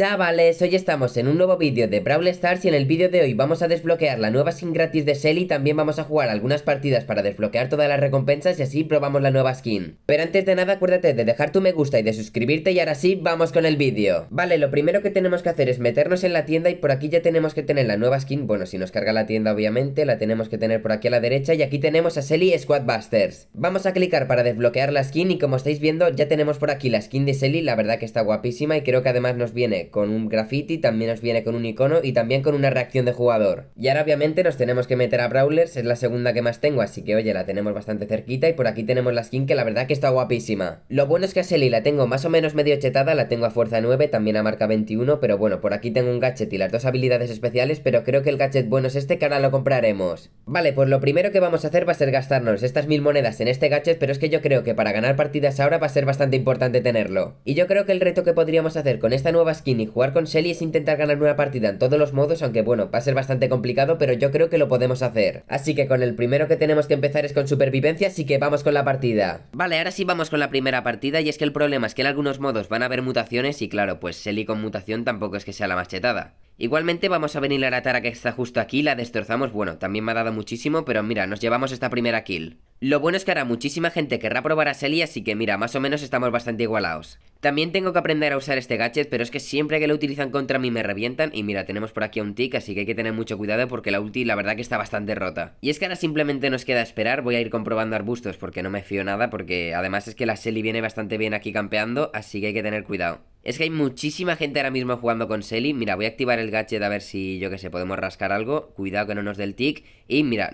Chavales, hoy estamos en un nuevo vídeo de Brawl Stars y en el vídeo de hoy vamos a desbloquear la nueva skin gratis de Shelly También vamos a jugar algunas partidas para desbloquear todas las recompensas y así probamos la nueva skin Pero antes de nada acuérdate de dejar tu me gusta y de suscribirte y ahora sí, vamos con el vídeo Vale, lo primero que tenemos que hacer es meternos en la tienda y por aquí ya tenemos que tener la nueva skin Bueno, si nos carga la tienda obviamente, la tenemos que tener por aquí a la derecha y aquí tenemos a Shelly Squadbusters Vamos a clicar para desbloquear la skin y como estáis viendo ya tenemos por aquí la skin de Shelly, la verdad que está guapísima y creo que además nos viene con un graffiti, también nos viene con un icono y también con una reacción de jugador. Y ahora obviamente nos tenemos que meter a Brawlers, es la segunda que más tengo, así que oye, la tenemos bastante cerquita y por aquí tenemos la skin que la verdad que está guapísima. Lo bueno es que a Selly la tengo más o menos medio chetada, la tengo a fuerza 9, también a marca 21, pero bueno, por aquí tengo un gadget y las dos habilidades especiales, pero creo que el gadget bueno es este que ahora lo compraremos. Vale, pues lo primero que vamos a hacer va a ser gastarnos estas mil monedas en este gadget, pero es que yo creo que para ganar partidas ahora va a ser bastante importante tenerlo. Y yo creo que el reto que podríamos hacer con esta nueva skin y Jugar con Selly es intentar ganar una partida en todos los modos, aunque bueno, va a ser bastante complicado, pero yo creo que lo podemos hacer. Así que con el primero que tenemos que empezar es con supervivencia, así que vamos con la partida. Vale, ahora sí vamos con la primera partida, y es que el problema es que en algunos modos van a haber mutaciones, y claro, pues Selly con mutación tampoco es que sea la machetada. Igualmente vamos a venir a la tara que está justo aquí, la destrozamos, bueno, también me ha dado muchísimo, pero mira, nos llevamos esta primera kill. Lo bueno es que ahora muchísima gente querrá probar a Selly, así que mira, más o menos estamos bastante igualados. También tengo que aprender a usar este gadget, pero es que siempre que lo utilizan contra mí me revientan. Y mira, tenemos por aquí un tick, así que hay que tener mucho cuidado porque la ulti la verdad que está bastante rota. Y es que ahora simplemente nos queda esperar, voy a ir comprobando arbustos porque no me fío nada, porque además es que la Selly viene bastante bien aquí campeando, así que hay que tener cuidado. Es que hay muchísima gente ahora mismo jugando con Selly. Mira, voy a activar el gadget a ver si, yo que sé, podemos rascar algo. Cuidado que no nos dé el tick. Y mira,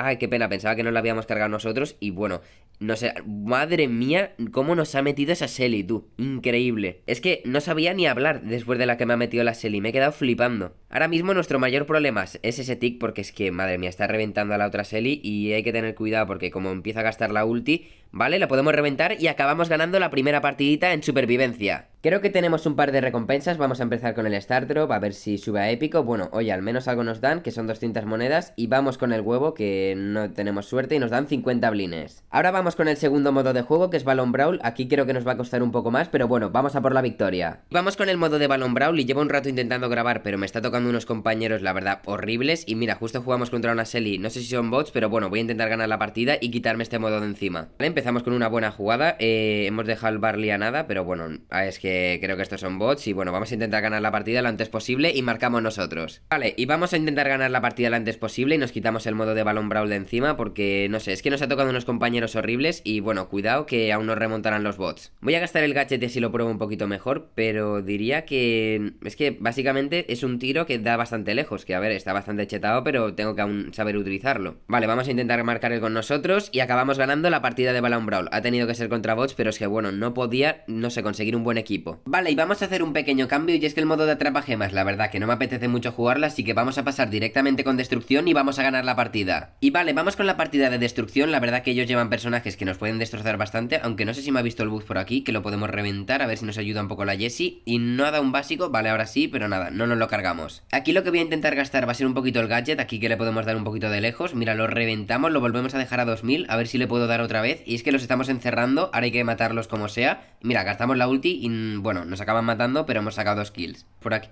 Ay, qué pena, pensaba que no la habíamos cargado nosotros. Y bueno, no sé, madre mía, cómo nos ha metido esa Shelly, tú. Increíble. Es que no sabía ni hablar después de la que me ha metido la Shelly, me he quedado flipando. Ahora mismo nuestro mayor problema es ese tick porque es que, madre mía, está reventando a la otra Shelly y hay que tener cuidado porque como empieza a gastar la ulti, ¿vale? La podemos reventar y acabamos ganando la primera partidita en supervivencia. Creo que tenemos un par de recompensas, vamos a empezar con el Star Drop, a ver si sube a épico, bueno, oye, al menos algo nos dan, que son 200 monedas, y vamos con el huevo, que no tenemos suerte, y nos dan 50 blines. Ahora vamos con el segundo modo de juego, que es Balon Brawl, aquí creo que nos va a costar un poco más, pero bueno, vamos a por la victoria. Vamos con el modo de Balon Brawl, y llevo un rato intentando grabar, pero me está tocando unos compañeros, la verdad, horribles, y mira, justo jugamos contra una Selly, no sé si son bots, pero bueno, voy a intentar ganar la partida y quitarme este modo de encima. Estamos con una buena jugada. Eh, hemos dejado el Barley a nada, pero bueno, ah, es que creo que estos son bots. Y bueno, vamos a intentar ganar la partida lo antes posible y marcamos nosotros. Vale, y vamos a intentar ganar la partida lo antes posible y nos quitamos el modo de balón brawl de encima porque, no sé, es que nos ha tocado unos compañeros horribles y bueno, cuidado que aún nos remontarán los bots. Voy a gastar el gachete si lo pruebo un poquito mejor, pero diría que... Es que básicamente es un tiro que da bastante lejos, que a ver, está bastante chetado, pero tengo que aún saber utilizarlo. Vale, vamos a intentar marcar el con nosotros y acabamos ganando la partida de a un Brawl. Ha tenido que ser contra bots, pero es que bueno, no podía, no sé, conseguir un buen equipo. Vale, y vamos a hacer un pequeño cambio y es que el modo de gemas, la verdad que no me apetece mucho jugarla, así que vamos a pasar directamente con destrucción y vamos a ganar la partida. Y vale, vamos con la partida de destrucción, la verdad que ellos llevan personajes que nos pueden destrozar bastante, aunque no sé si me ha visto el buff por aquí, que lo podemos reventar, a ver si nos ayuda un poco la Jessie. Y no ha dado un básico, vale, ahora sí, pero nada, no nos lo cargamos. Aquí lo que voy a intentar gastar va a ser un poquito el gadget, aquí que le podemos dar un poquito de lejos, mira, lo reventamos, lo volvemos a dejar a 2000, a ver si le puedo dar otra vez y es que los estamos encerrando, ahora hay que matarlos como sea. Mira, gastamos la ulti y, mm, bueno, nos acaban matando, pero hemos sacado dos kills. Por aquí,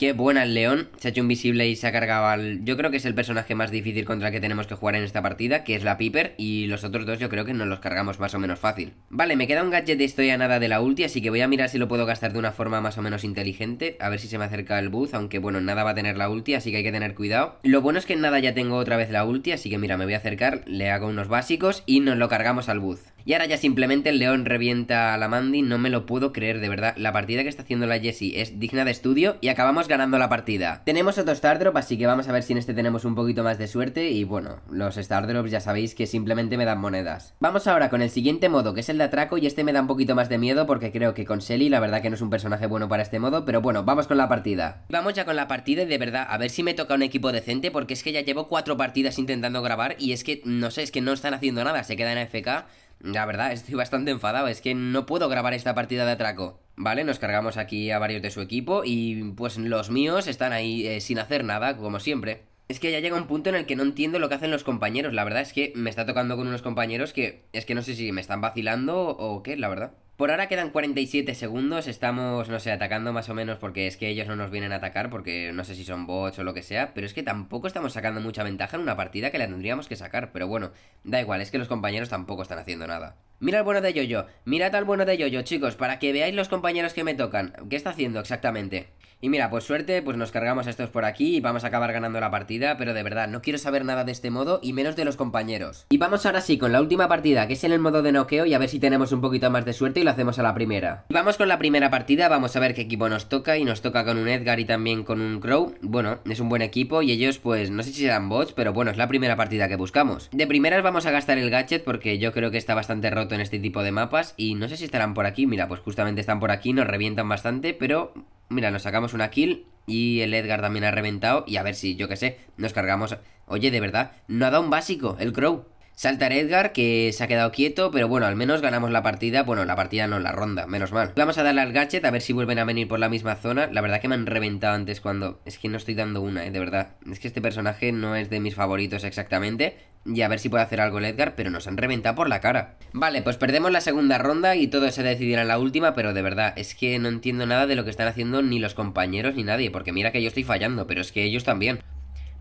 Qué buena el león, se ha hecho invisible y se ha cargado al... Yo creo que es el personaje más difícil contra el que tenemos que jugar en esta partida, que es la Piper, y los otros dos yo creo que nos los cargamos más o menos fácil. Vale, me queda un gadget de estoy a nada de la ulti, así que voy a mirar si lo puedo gastar de una forma más o menos inteligente, a ver si se me acerca el buzz, aunque bueno, nada va a tener la ulti, así que hay que tener cuidado. Lo bueno es que en nada ya tengo otra vez la ulti, así que mira, me voy a acercar, le hago unos básicos y nos lo cargamos al buzz. Y ahora ya simplemente el león revienta a la Mandy, no me lo puedo creer de verdad. La partida que está haciendo la Jessie es digna de estudio y acabamos ganando la partida. Tenemos otro Stardrop, así que vamos a ver si en este tenemos un poquito más de suerte y bueno, los Stardrops ya sabéis que simplemente me dan monedas. Vamos ahora con el siguiente modo, que es el de atraco y este me da un poquito más de miedo porque creo que con Shelly la verdad que no es un personaje bueno para este modo, pero bueno, vamos con la partida. Vamos ya con la partida y de verdad, a ver si me toca un equipo decente porque es que ya llevo cuatro partidas intentando grabar y es que, no sé, es que no están haciendo nada, se quedan FK la verdad, estoy bastante enfadado, es que no puedo grabar esta partida de atraco. Vale, nos cargamos aquí a varios de su equipo y pues los míos están ahí eh, sin hacer nada, como siempre. Es que ya llega un punto en el que no entiendo lo que hacen los compañeros. La verdad es que me está tocando con unos compañeros que es que no sé si me están vacilando o qué, la verdad. Por ahora quedan 47 segundos, estamos, no sé, atacando más o menos porque es que ellos no nos vienen a atacar porque no sé si son bots o lo que sea, pero es que tampoco estamos sacando mucha ventaja en una partida que la tendríamos que sacar, pero bueno, da igual, es que los compañeros tampoco están haciendo nada. Mira el bueno de Yoyo, mirad al bueno de Yoyo, chicos, para que veáis los compañeros que me tocan. ¿Qué está haciendo exactamente? Y mira, pues suerte, pues nos cargamos a estos por aquí y vamos a acabar ganando la partida, pero de verdad, no quiero saber nada de este modo y menos de los compañeros. Y vamos ahora sí con la última partida, que es en el modo de noqueo y a ver si tenemos un poquito más de suerte y lo hacemos a la primera. Y vamos con la primera partida, vamos a ver qué equipo nos toca y nos toca con un Edgar y también con un Crow. Bueno, es un buen equipo y ellos pues no sé si serán bots, pero bueno, es la primera partida que buscamos. De primeras vamos a gastar el gadget porque yo creo que está bastante roto en este tipo de mapas y no sé si estarán por aquí, mira, pues justamente están por aquí, nos revientan bastante, pero Mira, nos sacamos una kill y el Edgar también ha reventado. Y a ver si, yo qué sé, nos cargamos... Oye, de verdad, no ha dado un básico el Crow. Saltar Edgar, que se ha quedado quieto, pero bueno, al menos ganamos la partida. Bueno, la partida no, la ronda, menos mal. Vamos a darle al gadget a ver si vuelven a venir por la misma zona. La verdad que me han reventado antes cuando... Es que no estoy dando una, eh, de verdad. Es que este personaje no es de mis favoritos exactamente. Y a ver si puede hacer algo el Edgar, pero nos han reventado por la cara. Vale, pues perdemos la segunda ronda y todo se decidirá en la última, pero de verdad, es que no entiendo nada de lo que están haciendo ni los compañeros ni nadie, porque mira que yo estoy fallando, pero es que ellos también.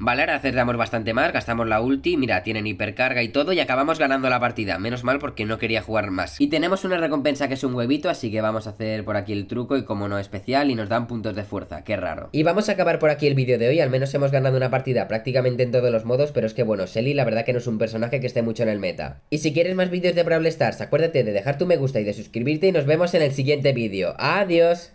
Vale, ahora acertamos bastante más, gastamos la ulti, mira, tienen hipercarga y todo y acabamos ganando la partida, menos mal porque no quería jugar más. Y tenemos una recompensa que es un huevito, así que vamos a hacer por aquí el truco y como no especial y nos dan puntos de fuerza, qué raro. Y vamos a acabar por aquí el vídeo de hoy, al menos hemos ganado una partida prácticamente en todos los modos, pero es que bueno, Selly la verdad que no es un personaje que esté mucho en el meta. Y si quieres más vídeos de Brawl Stars, acuérdate de dejar tu me gusta y de suscribirte y nos vemos en el siguiente vídeo. ¡Adiós!